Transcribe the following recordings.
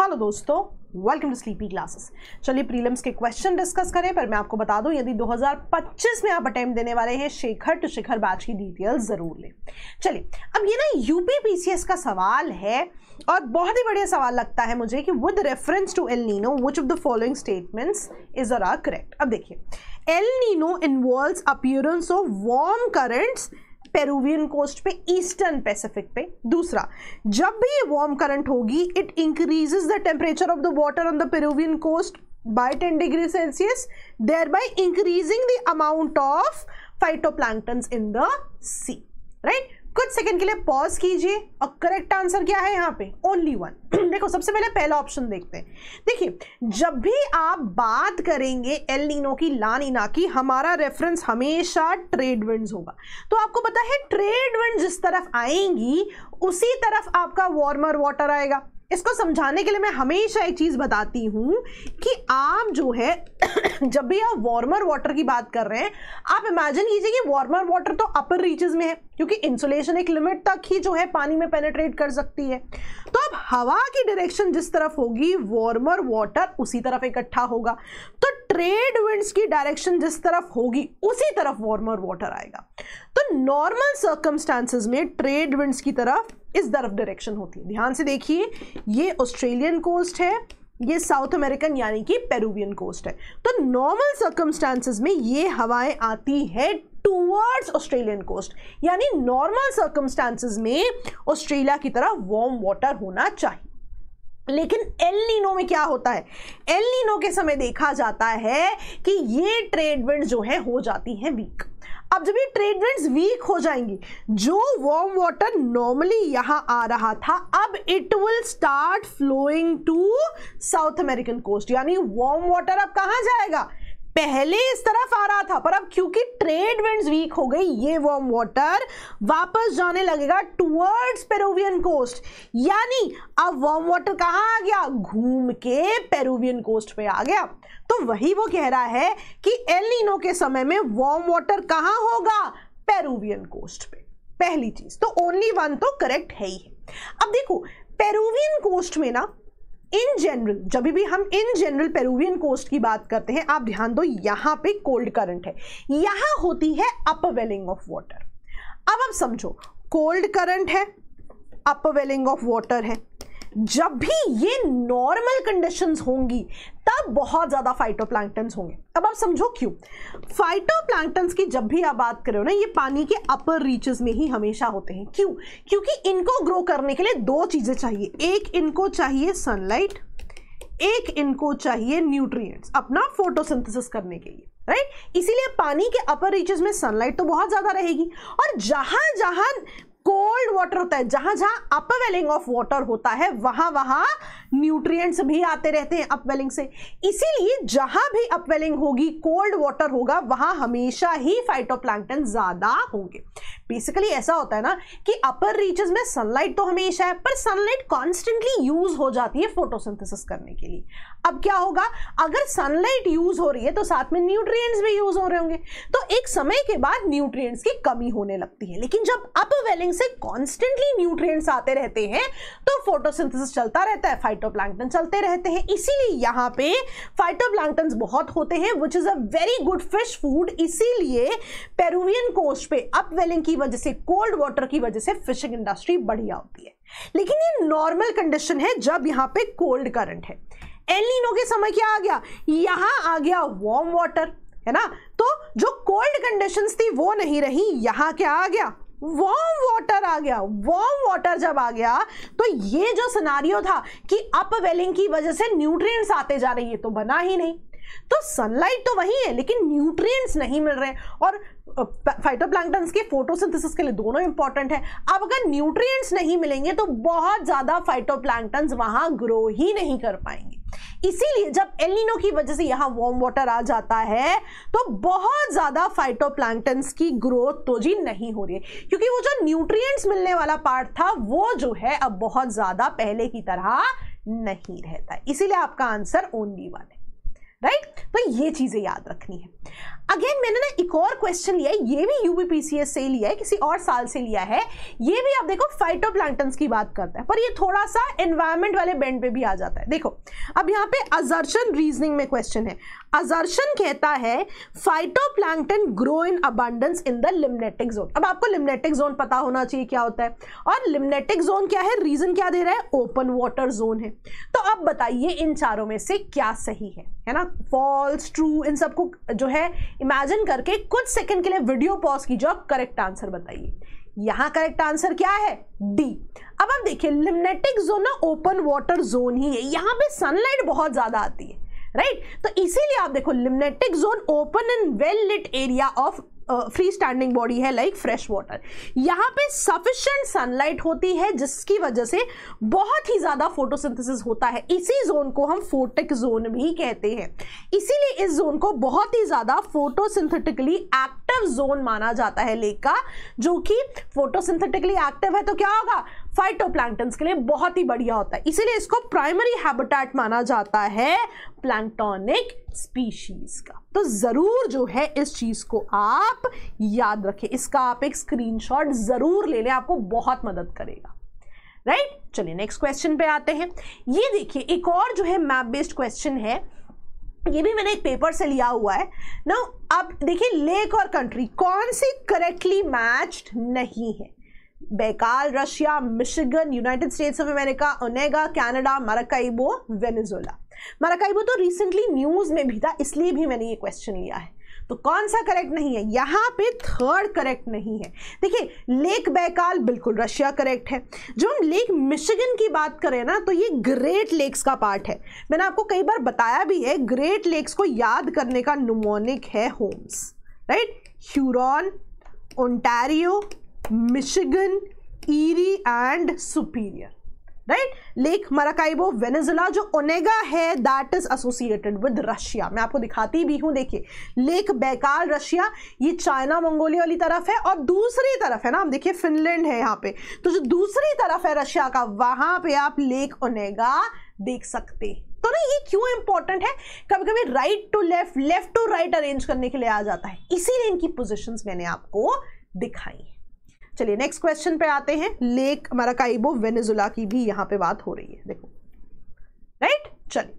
Hello दोस्तों welcome to Sleepy Classes चलिए prelims के क्वेश्चन डिस्कस करें पर मैं आपको बता दूं यदि 2025 में आप अटेम्प्ट देने वाले हैं शेखर टू तो शिखर बैच की डिटेल ज़रूर लें चलिए अब ये ना यूपी पीसीएस का सवाल है और बहुत ही बढ़िया सवाल लगता है मुझे कि with reference to El Nino which of the following statements is or are correct अब देखिए El Nino involve appearance of warm currents Peruvian coast पे ईस्टर्न पैसिफिक पे दूसरा जब भी ये वार्म करंट होगी it increase the temperature of the water on the Peruvian coast by ten degree Celsius thereby increasing the amount of phyto in the sea right कुछ second के लिए pause कीजिए और करेक्ट आंसर क्या है यहाँ पे ओनली वन देखो सबसे पहले पहला ऑप्शन देखते हैं देखिए जब भी आप बात करेंगे एल नीनो की लानीना की हमारा रेफरेंस हमेशा ट्रेड विंड्स होगा तो आपको पता है ट्रेड विंड जिस तरफ आएंगी उसी तरफ आपका वार्मर वाटर आएगा इसको समझाने के लिए मैं हमेशा एक चीज़ बताती हूं कि आप जो है जब भी आप वार्मर वाटर की बात कर रहे हैं आप इमेजिन कीजिए कि वार्मर वाटर तो अपर रीचेज में है क्योंकि इंसुलेशन एक लिमिट तक ही जो है पानी में पेनेट्रेट कर सकती है तो अब हवा की डायरेक्शन जिस तरफ होगी वार्मर वाटर उसी तरफ इकट्ठा होगा तो ट्रेड विंड्स की डायरेक्शन जिस तरफ होगी उसी तरफ वार्मर वाटर आएगा तो नॉर्मल सर्कमस्टांसिस में ट्रेड विंड्स की तरफ इस तरफ डायरेक्शन होती है ध्यान से देखिए ये ऑस्ट्रेलियन कोस्ट है ये साउथ अमेरिकन यानी कि पेरुवियन कोस्ट है तो नॉर्मल सर्कमस्टांसिस में ये हवाएं आती है टूवर्ड्स ऑस्ट्रेलियन कोस्ट यानी नॉर्मल सर्कमस्टांसिस में ऑस्ट्रेलिया की तरह वार्म वाटर होना चाहिए लेकिन एल नीनो में क्या होता है एल नीनो के समय देखा जाता है कि ये ट्रेड विंड जो है हो जाती है वीक अब जब ये ट्रेड विंड्स वीक हो जाएंगी जो वार्म वाटर नॉर्मली यहां आ रहा था अब it will start flowing to South American coast यानी वार्म वाटर अब कहां जाएगा पहले इस तरफ आ रहा था पर अब क्योंकि ट्रेड विंड्स वीक हो गई ये वार्म वाटर वापस जाने लगेगा टूवर्ड्स पेरुवियन कोस्ट यानी अब वार्म वाटर कहाँ आ गया घूम के पेरुवियन कोस्ट पे आ गया तो वही वो कह रहा है कि एलिनो के समय में वार्म वाटर कहाँ होगा पेरुवियन कोस्ट पे पहली चीज तो ओनली वन तो करेक्ट है ही है अब देखो पेरुवियन कोस्ट में ना इन जनरल जब भी हम इन जनरल पेरूवियन कोस्ट की बात करते हैं आप ध्यान दो यहां पे कोल्ड करंट है यहां होती है अपवेलिंग ऑफ वाटर अब आप समझो कोल्ड करंट है अपवेलिंग ऑफ वाटर है जब भी ये नॉर्मल कंडीशंस होंगी तब बहुत ज़्यादा फाइटोप्लैंक्टन्स होंगे अब आप समझो क्यों फाइटोप्लैंक्टन्स की जब भी आप बात करें ना ये पानी के अपर रीचेस में ही हमेशा होते हैं क्यों क्योंकि इनको ग्रो करने के लिए दो चीज़ें चाहिए एक इनको चाहिए सनलाइट एक इनको चाहिए न्यूट्रिएंट्स अपना फोटोसिंथेसिस करने के लिए राइट इसीलिए पानी के अपर रीचेस में सनलाइट तो बहुत ज़्यादा रहेगी और जहां जहां कोल्ड वाटर होता है जहां जहां अपवेलिंग ऑफ वाटर होता है वहां वहां न्यूट्रिएंट्स भी आते रहते हैं अपवेलिंग से इसीलिए जहां भी अपवेलिंग होगी कोल्ड वाटर होगा वहां हमेशा ही फाइटोप्लांकटन ज्यादा होंगे बेसिकली ऐसा होता है ना कि अपर रीचेस में सनलाइट तो हमेशा है पर सनलाइट कॉन्स्टेंटली यूज हो जाती है फोटोसिंथेसिस करने के लिए अब क्या होगा अगर सनलाइट यूज हो रही है तो साथ में न्यूट्रिएंट्स भी यूज हो रहे होंगे तो एक समय के बाद न्यूट्रिएंट्स की कमी होने लगती है लेकिन जब अपवेलिंग से कॉन्स्टेंटली न्यूट्रिएंट्स आते रहते हैं तो फोटोसिंथेसिस चलता रहता है फाइटोप्लांकटन चलते रहते हैं इसीलिए यहाँ पे फाइटोप्लांकटन बहुत होते हैं which is a very good fish food इसीलिए पेरुवियन कोस्ट पे अपवेलिंग की वजह से कोल्ड वाटर की वजह से फिशिंग इंडस्ट्री बढ़िया होती है लेकिन ये नॉर्मल कंडीशन है जब यहाँ पे कोल्ड करंट है एलिनो के समय क्या आ गया यहाँ आ गया वार्म वाटर है ना तो जो कोल्ड कंडीशन थी वो नहीं रही यहां क्या आ गया वार्म वाटर आ गया वार्म वाटर जब आ गया तो ये जो सिनारियो था कि अपवेलिंग की वजह से न्यूट्रिएंट्स आते जा रही है तो बना ही नहीं तो सनलाइट तो वही है लेकिन न्यूट्रिएंट्स नहीं मिल रहे और फाइटोप्लांक्टन के फोटोसिंथेसिस के लिए दोनों इंपॉर्टेंट है अब अगर न्यूट्रिएंट्स नहीं मिलेंगे तो बहुत ज्यादा फाइटोप्लांक्टन वहां ग्रो ही नहीं कर पाएंगे इसीलिए जब एलिनो की वजह से यहाँ वार्म वाटर आ जाता है तो बहुत ज़्यादा फाइटोप्लांटन्स की ग्रोथ तो जी नहीं हो रही है क्योंकि वो जो न्यूट्रिएंट्स मिलने वाला पार्ट था वो जो है अब बहुत ज़्यादा पहले की तरह नहीं रहता इसीलिए आपका आंसर ओनली वन है राइट right? तो ये चीज़ें याद रखनी है अगेन मैंने ना एक और क्वेश्चन लिया है ये भी यूबीपीसीएस से लिया है किसी और साल से लिया है ये भी आप देखो फाइटोप्लांटन्स की बात करता है पर ये थोड़ा सा एनवायरमेंट वाले बैंड पे भी आ जाता है देखो अब यहाँ पे अजर्शन रीजनिंग में क्वेश्चन है अजर्शन कहता है phytoplankton grow in abundance in the limnetic zone अब आपको लिमनेटिक जोन पता होना चाहिए क्या होता है और लिमनेटिक जोन क्या है रीजन क्या दे रहा है ओपन वाटर जोन है तो अब बताइए इन चारों में से क्या सही है है ना फॉल्स ट्रू इन सबको जो है इमेजिन करके कुछ सेकंड के लिए वीडियो पॉज कीजिए और करेक्ट आंसर बताइए यहाँ करेक्ट आंसर क्या है डी अब आप देखिए लिमनेटिक जोन ना ओपन वाटर जोन ही है यहाँ पे सनलाइट बहुत ज़्यादा आती है राइट right? तो इसीलिए आप देखो limnetic zone open in well lit area of free standing body है लाइक फ्रेश वाटर यहाँ पे सफिशेंट सनलाइट होती है जिसकी वजह से बहुत ही ज़्यादा फोटोसिंथेसिस होता है इसी जोन को हम फोटिक जोन भी कहते हैं इसीलिए इस जोन को बहुत ही ज़्यादा फोटोसिंथेटिकली एक्ट एक्टिव जोन माना जाता है लेक का जो कि फोटोसिंथेटिकली एक्टिव है तो क्या होगा फाइटो के लिए बहुत ही बढ़िया होता है इसीलिए इसको प्राइमरी हैबिटेट माना जाता है प्लैंक्टोनिक स्पीशीज का तो ज़रूर जो है इस चीज़ को आप याद रखें इसका आप एक स्क्रीनशॉट ज़रूर ले लें आपको बहुत मदद करेगा राइट right? चलिए नेक्स्ट क्वेश्चन पे आते हैं ये देखिए एक और जो है मैप बेस्ड क्वेश्चन है ये भी मैंने एक पेपर से लिया हुआ है ना अब देखिए लेक और कंट्री कौन सी करेक्टली मैच्ड नहीं है Baikal Russia Michigan United States of America Onega Canada Maracaibo Venezuela Maracaibo तो रिसेंटली न्यूज़ में भी था इसलिए भी मैंने ये क्वेश्चन लिया है तो कौन सा करेक्ट नहीं है यहां पे थर्ड करेक्ट नहीं है देखिए लेक बैकाल बिल्कुल रशिया करेक्ट है जो हम लेक मिशिगन की बात करें ना तो ये ग्रेट लेक्स का पार्ट है मैंने आपको कई बार बताया भी है ग्रेट लेक्स को याद करने का नुमोनिक है homes right Huron Ontario Michigan Erie and Superior right lake Maracaibo Venezuela जो ओनेगा है that is associated with Russia मैं आपको दिखाती भी हूँ देखिए लेक बैकाल रशिया ये चाइना मंगोलिया वाली तरफ है और दूसरी तरफ है ना हम देखिए फिनलैंड है यहाँ पे तो जो दूसरी तरफ है रशिया का वहां पे आप लेक ओनेगा देख सकते तो ना ये क्यों इंपॉर्टेंट है कभी कभी right to left left to right arrange करने के लिए आ जाता है इसीलिए इनकी पोजिशन मैंने आपको दिखाई चलिए नेक्स्ट क्वेश्चन पे आते हैं लेक मराकाइबो वेनेजुला की भी यहां पे बात हो रही है देखो राइट चलिए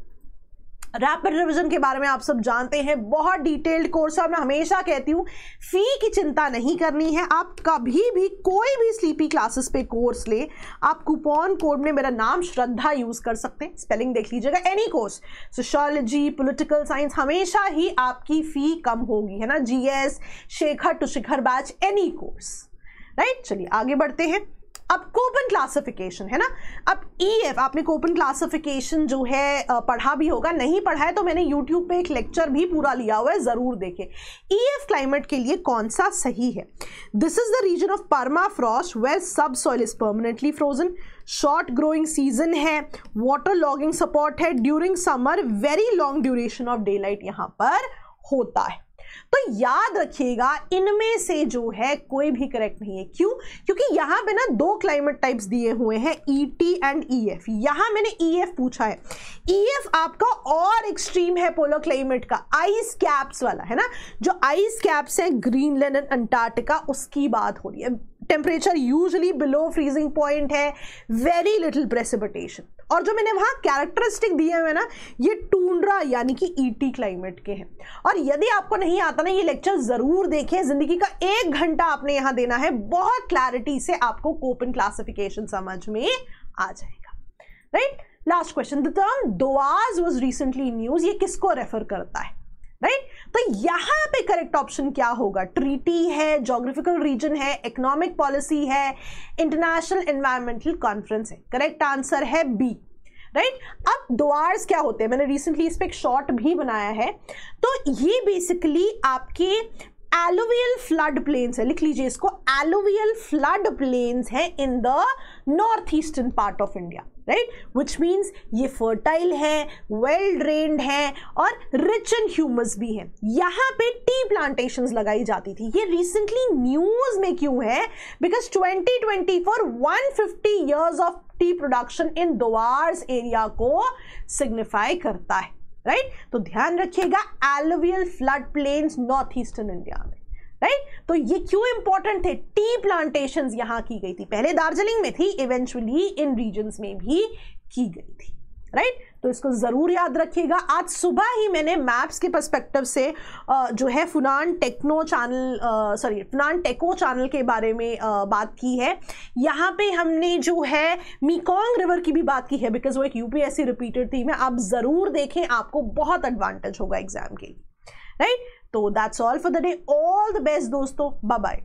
रैपिड रिविजन के बारे में आप सब जानते हैं बहुत डिटेल्ड कोर्स है मैं हमेशा कहती हूँ फी की चिंता नहीं करनी है आप कभी भी कोई भी स्लीपी क्लासेस पे कोर्स ले आप कूपन कोड में मेरा नाम श्रद्धा यूज़ कर सकते हैं स्पेलिंग देख लीजिएगा any course sociology political science हमेशा ही आपकी फ़ी कम होगी है ना जी Shekhar to Shikhar batch any course right चलिए आगे बढ़ते हैं अब कोपन क्लासिफिकेशन है ना अब ई e एफ आपने कोपन क्लासिफिकेशन जो है पढ़ा भी होगा नहीं पढ़ा है तो मैंने यूट्यूब पे एक लेक्चर भी पूरा लिया हुआ है ज़रूर देखें ई एफ क्लाइमेट के लिए कौन सा सही है this is the region of permafrost where subsoil is permanently frozen short growing season है वाटर लॉगिंग सपोर्ट है during summer very long duration of day light यहाँ पर होता है तो याद रखिएगा इनमें से जो है कोई भी करेक्ट नहीं है क्यों क्योंकि यहां पे ना दो क्लाइमेट टाइप्स दिए हुए हैं ई एंड ई एफ मैंने ई e एफ पूछा है ई e एफ आपका और एक्सट्रीम है पोलो क्लाइमेट का आइस कैप्स वाला है ना जो आइस कैप्स है ग्रीनलैंड एंड अंटार्कटिका उसकी बात हो रही है temperature usually below freezing point है वेरी लिटिल प्रेसिपिटेशन और जो मैंने वहाँ कैरेक्टरिस्टिक दिए हुए ना ये टूंड्रा यानी कि ईटी e क्लाइमेट के हैं और यदि आपको नहीं आता ना ये लेक्चर ज़रूर देखें ज़िंदगी का एक घंटा आपने यहाँ देना है बहुत क्लैरिटी से आपको कोपन क्लासिफिकेशन समझ में आ जाएगा right last question the term Dooars was recently news ये किसको रेफर करता है राइट right? तो यहां पे करेक्ट ऑप्शन क्या होगा ट्रीटी है जोग्राफिकल रीजन है इकोनॉमिक पॉलिसी है इंटरनेशनल एनवायरमेंटल कॉन्फ्रेंस है करेक्ट आंसर है बी राइट right? अब दो क्या होते हैं मैंने रिसेंटली इस पर एक शॉर्ट भी बनाया है तो ये बेसिकली आपके एलोवियल फ्लड प्लेन्स है लिख लीजिए इसको एलोवियल फ्लड प्लेन्स है in the north eastern part of India right which means ये फर्टाइल है वेल ड्रेनड है और रिच इन ह्यूमस भी है यहाँ पे टी प्लांटेशन लगाई जाती थी ये रिसेंटली न्यूज में क्यों है because 2020 for fifty years of tea production in Dooars area को सिग्निफाई करता है राइट right? तो ध्यान रखिएगा alluvial flood plains north eastern India में राइट तो ये क्यों इंपॉर्टेंट थे टी प्लांटेशन यहाँ की गई थी पहले दार्जिलिंग में थी इवेंचुअली इन रीजन में भी की गई थी राइट right? तो इसको ज़रूर याद रखिएगा आज सुबह ही मैंने मैप्स के परस्पेक्टिव से जो है फुनान टेक्नो channel sorry Funan Techo channel के बारे में बात की है यहाँ पे हमने जो है मीकोंग रिवर की भी बात की है बिकॉज वो एक यूपीएससी रिपीटेड थी मैं आप ज़रूर देखें आपको बहुत एडवांटेज होगा एग्जाम के लिए राइट तो that's all for the day all the best दोस्तों बाय बाय